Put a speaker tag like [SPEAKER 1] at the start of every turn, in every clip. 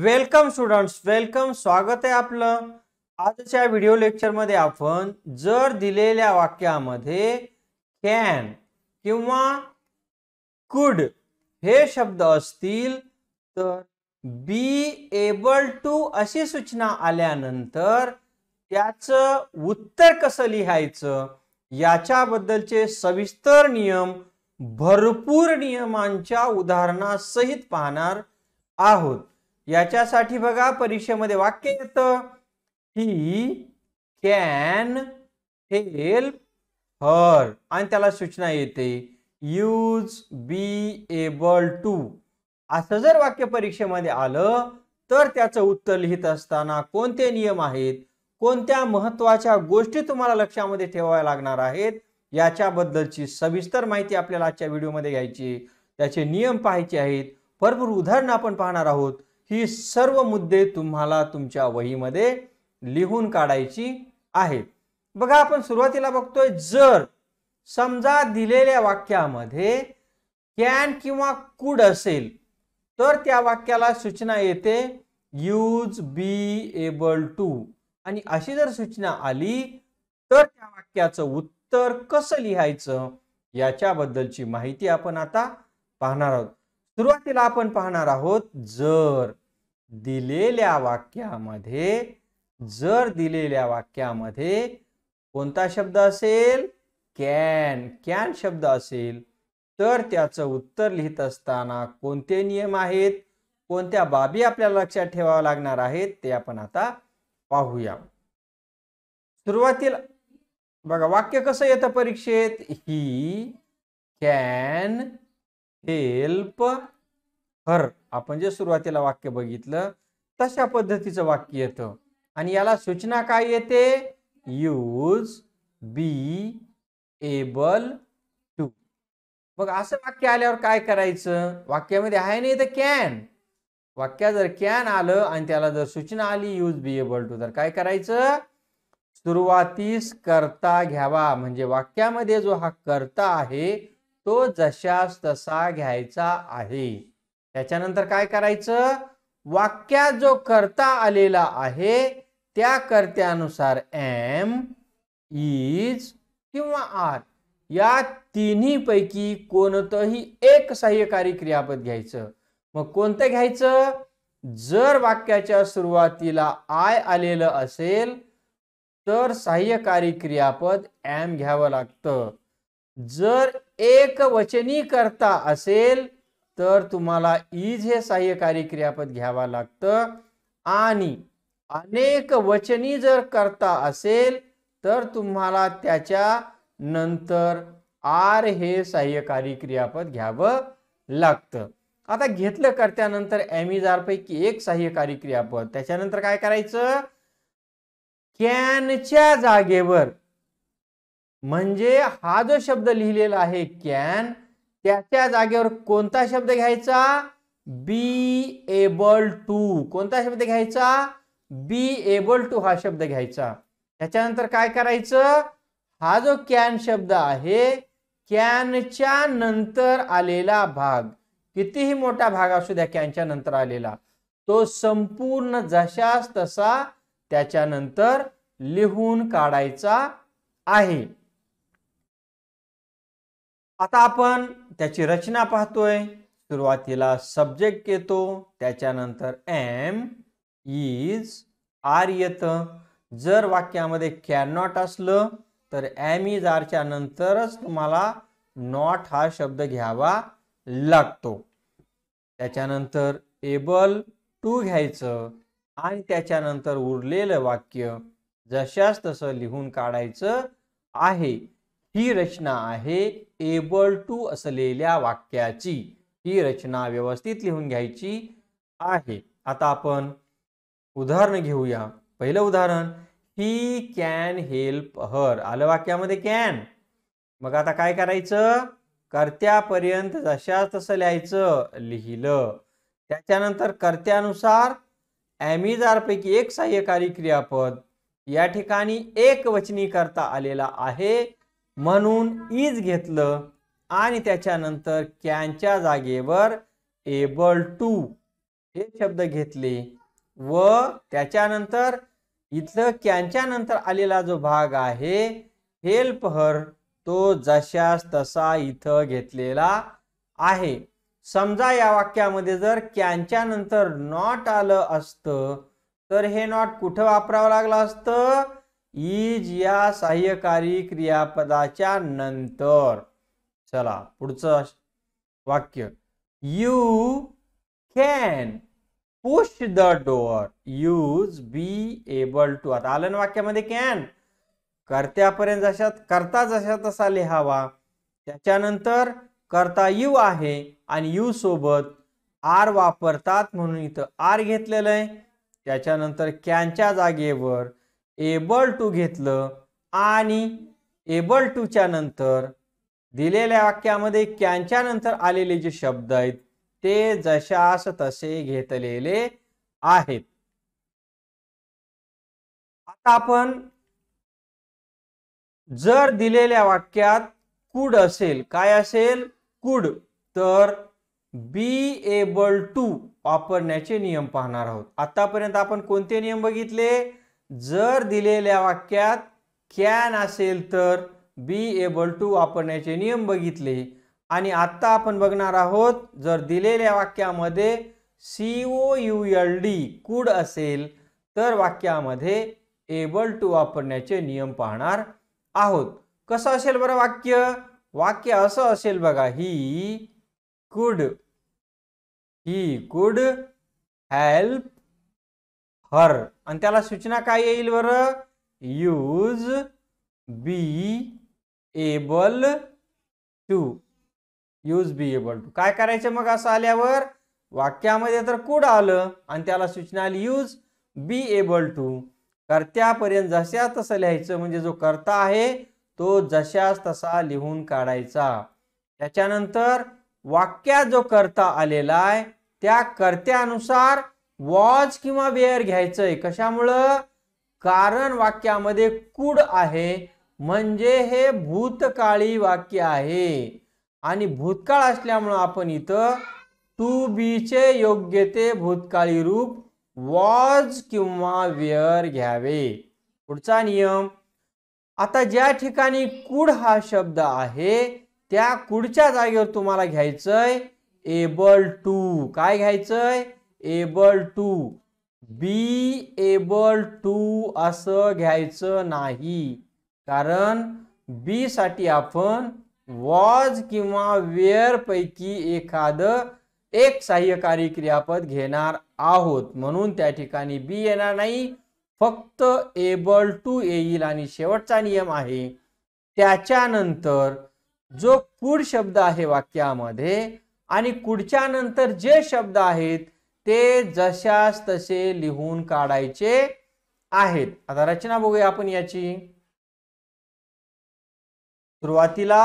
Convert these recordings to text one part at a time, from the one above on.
[SPEAKER 1] Welcome students welcome स्वागत आहे आपलं आजच्या व्हिडिओ लेक्चरमध्ये आपण जर दिलेल्या वाक्यामध्ये कॅन किंवा कुड हे शब्द असतील तर बी एबल टू अशी सूचना आल्यानंतर त्याचं उत्तर कसं लिहायचं याच्याबद्दलचे सविस्तर नियम भरपूर नियमांच्या उदाहरणासहित पाहणार आहोत याच्यासाठी बघा परीक्षेमध्ये वाक्य येतं ही कॅन हेल्प हर आणि त्याला सूचना येते यूज बी एबल टू असं जर वाक्य परीक्षेमध्ये आलं तर त्याचं उत्तर लिहित असताना कोणते नियम आहेत कोणत्या महत्वाच्या गोष्टी तुम्हाला लक्षामध्ये ठेवाव्या लागणार आहेत याच्याबद्दलची सविस्तर माहिती आपल्याला आजच्या व्हिडिओमध्ये घ्यायची त्याचे नियम पाहायचे आहेत भरपूर उदाहरणं आपण पाहणार आहोत ही सर्व मुद्दे तुम्हाला तुमच्या वहीमध्ये लिहून काढायची आहेत बघा आपण सुरुवातीला बघतोय जर समजा दिलेल्या वाक्यामध्ये कॅन किंवा कुड असेल तर त्या वाक्याला सूचना येते यूज बी एबल टू आणि अशी जर सूचना आली तर त्या वाक्याचं उत्तर कसं लिहायचं याच्याबद्दलची माहिती आपण आता पाहणार आहोत सुरुवातीला आपण पाहणार आहोत जर दिलेल्या वाक्यामध्ये जर दिलेल्या वाक्यामध्ये कोणता शब्द असेल कॅन कॅन शब्द असेल तर त्याचं उत्तर लिहित असताना कोणते नियम आहेत कोणत्या बाबी आपल्याला लक्षात ठेवाव्या लागणार आहेत ते आपण आता पाहूया सुरुवातीला बघा वाक्य कसं येतं परीक्षेत ही कॅन हेल्प हर आपण जे सुरुवातीला वाक्य बघितलं तशा पद्धतीचं वाक्य येतं आणि याला सूचना काय येते यूज बी एबल टू मग असं वाक्य आल्यावर काय करायचं वाक्यामध्ये आहे नाही तर कॅन वाक्या जर कॅन आलं आणि त्याला जर सूचना आली यूज बी एबल टू तर काय करायचं सुरुवातीस करता घ्यावा म्हणजे वाक्यामध्ये जो हा करता आहे तो जशास तसा घ्यायचा आहे त्याच्यानंतर काय करायचं वाक्यात जो करता आलेला आहे त्या कर्त्यानुसार एम इज किंवा आर या तिन्ही पैकी कोणतंही एक सहाय्यकारी क्रियापद घ्यायचं मग कोणतं घ्यायचं जर वाक्याच्या सुरुवातीला आय आलेलं असेल तर सहाय्यकारी क्रियापद एम घ्यावं लागतं जर एक वचनी करता असेल तर तुम्हाला इज हे सहाय्यकारी क्रियापद घ्यावा लागतं आणि अनेक वचनी जर करता असेल तर तुम्हाला त्याच्या नंतर आर हे सहाय्यकारी क्रियापद घ्यावं लागतं आता घेतलं करत्यानंतर एम इज एक सहाय्यकारी क्रियापद त्याच्यानंतर काय करायचं कॅनच्या जागेवर म्हणजे हा जो शब्द लिहिलेला आहे कॅन त्याच्या जागेवर कोणता शब्द घ्यायचा बी एबल टू कोणता शब्द घ्यायचा बी एबल टू हा शब्द घ्यायचा त्याच्यानंतर काय करायचं हा जो कॅन शब्द आहे कॅनच्या नंतर आलेला भाग कितीही मोठा भाग असू द्या कॅनच्या नंतर आलेला तो संपूर्ण जशास तसा त्याच्यानंतर लिहून काढायचा आहे आता आपण त्याची रचना पाहतोय सुरुवातीला सब्जेक्ट येतो त्याच्यानंतर एम इज आर येत जर वाक्यामध्ये कॅन नॉट असलं तर एम इज आरच्या नंतरच तुम्हाला नॉट हा शब्द घ्यावा लागतो त्याच्यानंतर एबल टू घ्यायचं आणि त्याच्यानंतर उरलेलं वाक्य जशाच तसं लिहून काढायचं आहे ही रचना आहे एबल टू असलेल्या वाक्याची ही रचना व्यवस्थित लिहून घ्यायची आहे आता आपण उदाहरण घेऊया पहिलं उदाहरण ही कॅन हेल्प हर आलं वाक्यामध्ये कॅन मग आता काय करायचं कर्त्यापर्यंत जशा तसं लिहायचं लिहिलं त्याच्यानंतर कर्त्यानुसार ॲमिजारपैकी एक सहाय्यकारी क्रियापद या ठिकाणी एक वचनी करता आलेला आहे म्हणून इज घेतलं आणि त्याच्यानंतर कॅनच्या जागेवर एबल टू हे शब्द घेतले व त्याच्यानंतर इथलं कॅनच्या नंतर आलेला जो भाग आहे हेल्प हर तो जशास तसा इथं घेतलेला आहे समजा या वाक्यामध्ये जर कॅनच्या नंतर नॉट आलं असतं तर हे नॉट कुठं वापरावं लागलं असतं इज या सहाय्यकारी क्रियापदाच्या नंतर चला पुढचं वाक्य you can push the door use be able to आता आलं वाक्यामध्ये कॅन कर्त्यापर्यंत जशात करता जशा तसा लिहावा त्याच्यानंतर करता यू आहे आणि यू सोबत आर वापरतात म्हणून इथं आर घेतलेलं आहे त्याच्यानंतर कॅनच्या जागेवर एबल टू घेतलं आणि एबल टूच्या नंतर दिलेल्या वाक्यामध्ये कॅनच्या नंतर आलेले जे शब्द आहेत ते जशास तसे घेतलेले आहेत आता आपण जर दिलेल्या वाक्यात कुड असेल काय असेल कुड तर बी एबल टू वापरण्याचे नियम पाहणार आहोत आतापर्यंत आपण कोणते नियम बघितले जर दिलेल्या वाक्यात कॅन असेल तर बी एबल टू वापरण्याचे नियम बघितले आणि आत्ता आपण बघणार आहोत जर दिलेल्या वाक्यामध्ये C O U L D could असेल तर वाक्यामध्ये एबल टू वापरण्याचे नियम पाहणार आहोत कसं असेल बरं वाक्य वाक्य असं असेल बघा he could he could help her आणि त्याला सूचना काय येईल बरं use be able to use be able to काय करायचं मग असं आल्यावर वाक्यामध्ये तर कुड आलं आणि त्याला सूचना आली यूज बी एबल टू कर्त्यापर्यंत जशा तसं लिहायचं म्हणजे जो कर्ता आहे तो जशास तसा लिहून काढायचा त्याच्यानंतर वाक्यात जो कर्ता आलेला आहे त्या कर्त्यानुसार वॉज किंवा वेअर घ्यायचंय कशामुळं कारण वाक्यामध्ये कुड आहे म्हणजे हे भूतकाळी वाक्य आहे आणि भूतकाळ असल्यामुळं आपण इथं टू बीचे योग्य ते भूतकाळी रूप वॉज किंवा वेअर घ्यावे पुढचा नियम आता ज्या ठिकाणी कुड हा शब्द आहे त्या कुडच्या जागेवर तुम्हाला घ्यायचंय एबल टू काय घ्यायचंय able to be able to असं घ्यायचं नाही कारण बी साठी आपण वॉज किंवा वेअर पैकी एखादं एक सहाय्यकारी क्रियापद घेणार आहोत म्हणून त्या ठिकाणी बी येणार नाही फक्त एबल टू येईल आणि शेवटचा नियम आहे त्याच्यानंतर जो कुड शब्द आहे वाक्यामध्ये आणि कुडच्या नंतर जे शब्द आहेत ते जशास तसे लिहून काढायचे आहेत आता रचना बघूया आपण याची सुरुवातीला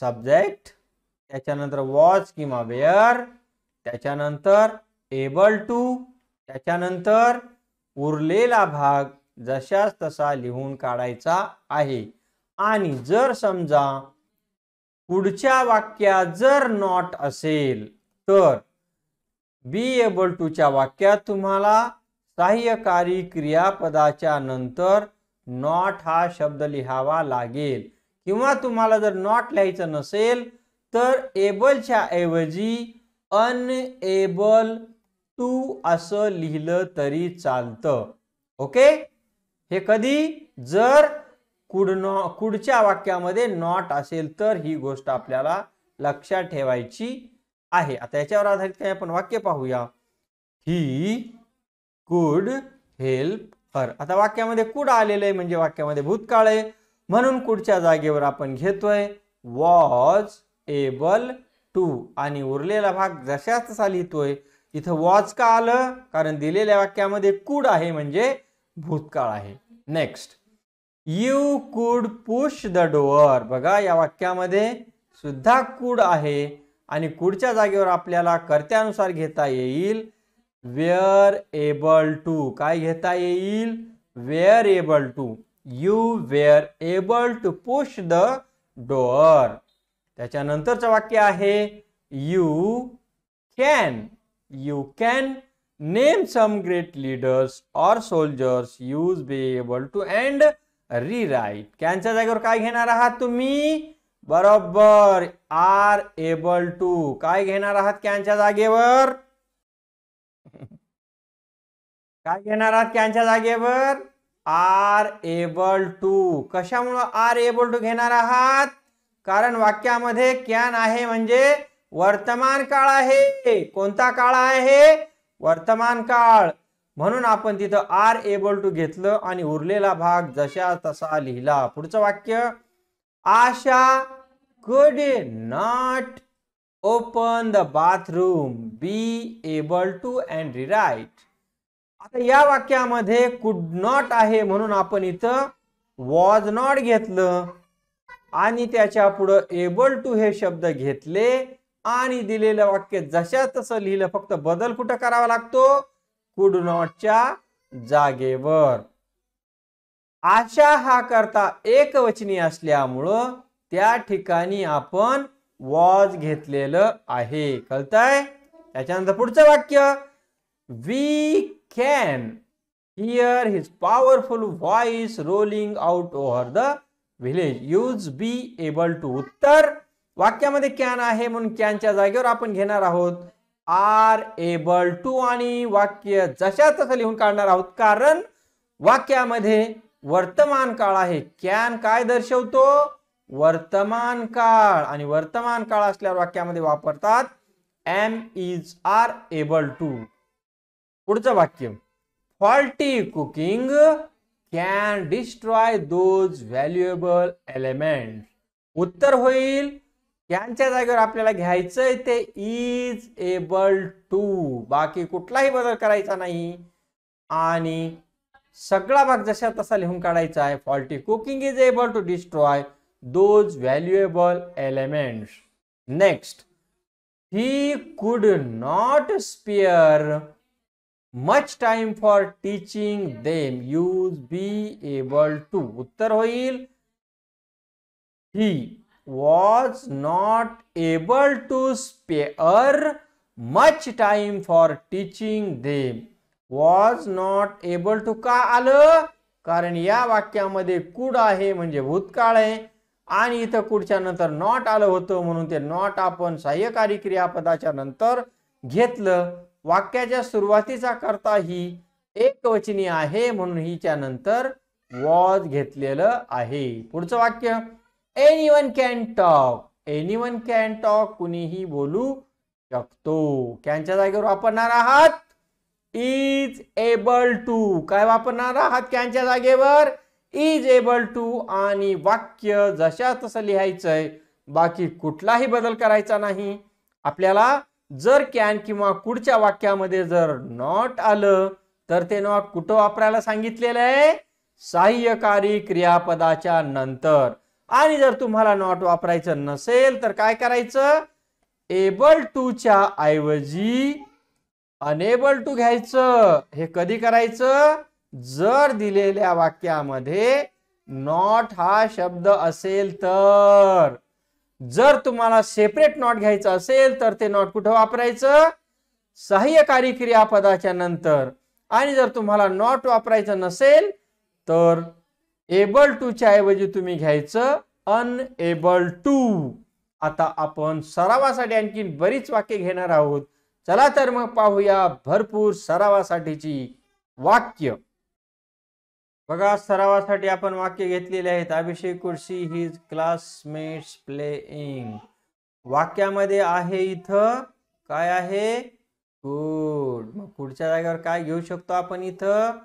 [SPEAKER 1] सब्जेक्ट त्याच्यानंतर वॉच किंवा वेअर त्याच्यानंतर एबल टू त्याच्यानंतर उरलेला भाग जशास तसा लिहून काढायचा आहे आणि जर समजा पुढच्या वाक्यात जर नॉट असेल तर बी एबल टूच्या वाक्यात तुम्हाला सहाय्यकारी क्रियापदाच्या नंतर नॉट हा शब्द लिहावा लागेल किंवा तुम्हाला जर नॉट लिहायचं नसेल तर एबलच्या ऐवजी अनएबल टू असं लिहिलं तरी चालतं ओके हे कधी जर कुड नॉ कुडच्या वाक्यामध्ये नॉट असेल तर ही गोष्ट आपल्याला लक्षात ठेवायची आहे आता याच्यावर आधारित काही आपण वाक्य पाहूया ही कुड हेल्प हर आता वाक्यामध्ये कुड आलेलं आहे म्हणजे वाक्यामध्ये भूतकाळ आहे म्हणून कुडच्या जागेवर आपण घेतोय वॉज एबल टू आणि उरलेला भाग जशाच लिहितोय इथं वॉज का आलं कारण दिलेल्या वाक्यामध्ये कुड आहे म्हणजे भूतकाळ आहे next you could push the door बघा या वाक्यामध्ये सुद्धा कुड आहे आणि कुठच्या जागेवर आपल्याला कर्त्यानुसार घेता येईल वेअर एबल टू काय घेता येईल were able to you were able to push the door त्याच्यानंतरचं वाक्य आहे you can you can name some great leaders or soldiers use be able to and rewrite कॅनच्या जागेवर काय घेणार आहात तुम्ही बरोबर आर एबल टू काय घेणार आहात कॅनच्या जागेवर काय घेणार आहात कॅनच्या जागेवर आर एबल टू कशामुळं आर एबल टू घेणार आहात कारण वाक्यामध्ये कॅन आहे म्हणजे वर्तमान काळ आहे कोणता काळ आहे वर्तमान काळ म्हणून आपण तिथं आर एबल टू घेतलं आणि उरलेला भाग जशा तसा लिहिला पुढचं वाक्य आशा could not open the bathroom be able to and rewrite आता या वाक्यामध्ये कुड नॉट आहे म्हणून आपण इथं वॉज नॉट घेतलं आणि त्याच्या पुढं एबल टू हे शब्द घेतले आणि दिलेलं वाक्य जशा तसं लिहिलं फक्त बदल कुठं करावा लागतो कुड नॉटच्या जागेवर आशा हा करता एकवचनी असल्यामुळं त्या ठिकाणी आपण वॉज घेतलेलं आहे कळतंय त्याच्यानंतर पुढचं वाक्य we can hear his powerful voice rolling out over the village use be able to उत्तर वाक्यामध्ये कॅन आहे म्हणून कॅनच्या जागेवर आपण घेणार आहोत आर एबल टू आणि वाक्य जशा तसं लिहून काढणार आहोत कारण वाक्यामध्ये वर्तमान काळ आहे कॅन काय दर्शवतो वर्तमान काळ आणि वर्तमान काळ असल्यावर वाक्यामध्ये वापरतात am is are able to पुढचं वाक्य faulty cooking can destroy those valuable element उत्तर होईल यांच्या जागेवर आपल्याला घ्यायचंय ते इज एबल टू बाकी कुठलाही बदल करायचा नाही आणि सगळा भाग जशा तसा लिहून काढायचा आहे faulty cooking is able to destroy those valuable elements. Next, he could not spare much time for teaching them. You be able to. उत्तर होईल He was not able to spare much time for teaching them. was not able to का आलं कारण या वाक्यामध्ये कुड आहे म्हणजे भूतकाळ आहे आणि इथं पुढच्या नंतर नॉट आलं होतं म्हणून ते नॉट आपण सहाय्यकारी क्रियापदाच्या नंतर घेतलं वाक्याच्या सुरुवातीचा करता ही एक वचनी आहे म्हणून हिच्या नंतर वॉज घेतलेलं आहे पुढचं वाक्य anyone can talk anyone can talk कुणीही बोलू शकतो कॅनच्या जागेवर वापरणार आहात इज एबल टू काय वापरणार आहात कॅनच्या जागेवर इज एबल टू आणि वाक्य जशा तसं लिहायचंय बाकी कुठलाही बदल करायचा नाही आपल्याला जर कॅन किंवा कुडच्या वाक्यामध्ये जर नॉट आलं तर ते नॉट कुठं वापरायला सांगितलेलं आहे साह्यकारी क्रियापदाच्या नंतर आणि जर तुम्हाला नॉट वापरायचं नसेल तर काय करायचं एबल टू च्या ऐवजी अनेबल टू घ्यायचं हे कधी करायचं जर दिलेल्या वाक्यामध्ये नॉट हा शब्द असेल तर जर तुम्हाला सेपरेट नॉट घ्यायचं असेल तर ते नॉट कुठं वापरायचं सहाय्यकारी क्रियापदाच्या नंतर आणि जर तुम्हाला नॉट वापरायचं नसेल तर एबल टूच्या ऐवजी तुम्ही घ्यायचं अनएबल टू आता आपण सरावासाठी आणखी बरीच वाक्य घेणार आहोत चला तर मग पाहूया भरपूर सरावासाठीची वाक्य बघा सरावासाठी आपण वाक्य घेतलेले आहेत अभिषेक कुर्सी हिज क्लासमेट्स प्लेइंग वाक्यामध्ये आहे इथं काय आहे गुड मग पुढच्या जागेवर काय घेऊ शकतो आपण इथं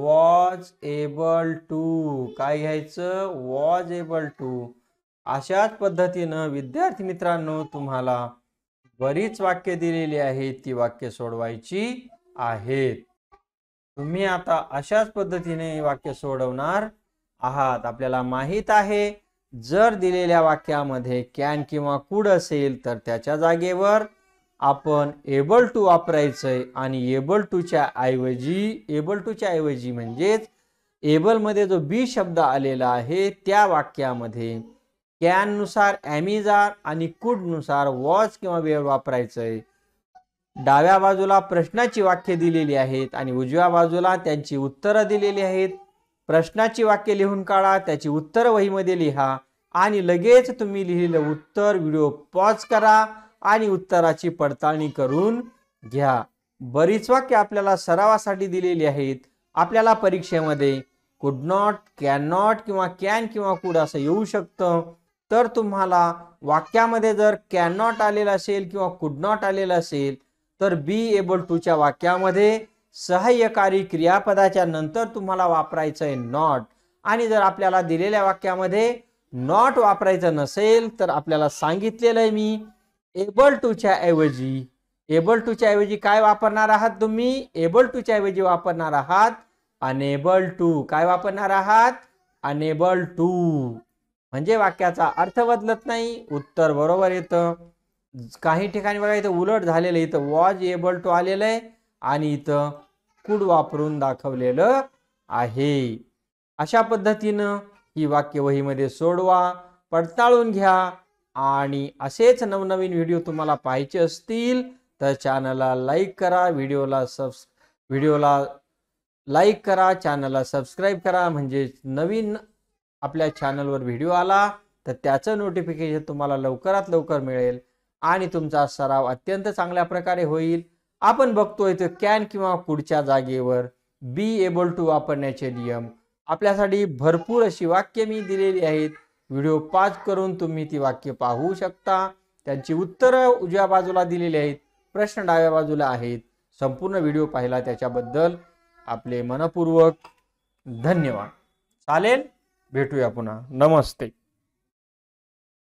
[SPEAKER 1] वॉज एबल टू काय घ्यायचं वॉज एबल टू अशाच पद्धतीनं विद्यार्थी मित्रांनो तुम्हाला बरीच वाक्य दिलेली आहेत ती वाक्य सोडवायची आहेत तुम्ही आता अशाच पद्धतीने वाक्य सोडवणार आहात आपल्याला माहित आहे जर दिलेल्या वाक्यामध्ये कॅन किंवा कुड असेल तर त्याच्या जागेवर आपण एबल टू वापरायचंय आणि एबल टूच्या ऐवजी एबल टूच्या ऐवजी म्हणजेच एबलमध्ये जो बी शब्द आलेला आहे त्या वाक्यामध्ये कॅन नुसार ॲमिजार आणि कुडनुसार वॉच किंवा वेळ वापरायचंय डाव्या बाजूला प्रश्नाची वाक्य दिलेली आहेत आणि उजव्या बाजूला त्यांची उत्तरं दिलेली आहेत प्रश्नाची वाक्य लिहून काढा त्याची उत्तर वहीमध्ये लिहा आणि लगेच तुम्ही लिहिलेलं उत्तर व्हिडिओ पॉज करा आणि उत्तराची पडताळणी करून घ्या बरीच वाक्य आपल्याला सरावासाठी दिलेली आहेत आपल्याला परीक्षेमध्ये कुड नॉट कॅन नॉट किंवा कॅन किंवा कुड असं येऊ शकतं तर तुम्हाला वाक्यामध्ये जर कॅन नॉट आलेलं असेल किंवा कुड नॉट आलेलं असेल तर बी एबल टूच्या वाक्यामध्ये सहाय्यकारी क्रियापदाच्या नंतर तुम्हाला वापरायचंय आहे नॉट आणि जर आपल्याला दिलेल्या वाक्यामध्ये नॉट वापरायचं नसेल तर आपल्याला सांगितलेलं आहे मी एबल टूच्या ऐवजी एबल टूच्या ऐवजी काय वापरणार आहात तुम्ही एबल टूच्या ऐवजी वापरणार आहात अनेबल टू काय वापरणार आहात अनेबल टू म्हणजे वाक्याचा अर्थ बदलत नाही उत्तर बरोबर येतं काही ठिकाणी बघा इथं उलट झालेलं आहे इथं वॉज एबल टू आलेलं आहे आणि इथं कुड वापरून दाखवलेलं आहे अशा पद्धतीनं ही वाक्य सोडवा पडताळून घ्या आणि असेच नवनवीन व्हिडिओ तुम्हाला पाहायचे असतील तर चॅनलला लाईक करा व्हिडिओला सबस् व्हिडिओला लाईक करा चॅनलला सबस्क्राईब करा म्हणजे नवीन आपल्या चॅनलवर व्हिडिओ आला तर त्याचं नोटिफिकेशन तुम्हाला लवकरात लवकर मिळेल आणि तुमचा सराव अत्यंत चांगल्या प्रकारे होईल आपण बघतोय तो कॅन किंवा पुढच्या जागेवर बी एबल टू वापरण्याचे नियम आपल्यासाठी भरपूर अशी वाक्य मी दिलेली आहेत व्हिडिओ पाच करून तुम्ही ती वाक्य पाहू शकता त्यांची उत्तरं उजव्या बाजूला दिलेली आहेत प्रश्न डाव्या बाजूला आहेत संपूर्ण व्हिडिओ पाहिला त्याच्याबद्दल आपले मनपूर्वक धन्यवाद चालेल भेटूया पुन्हा नमस्ते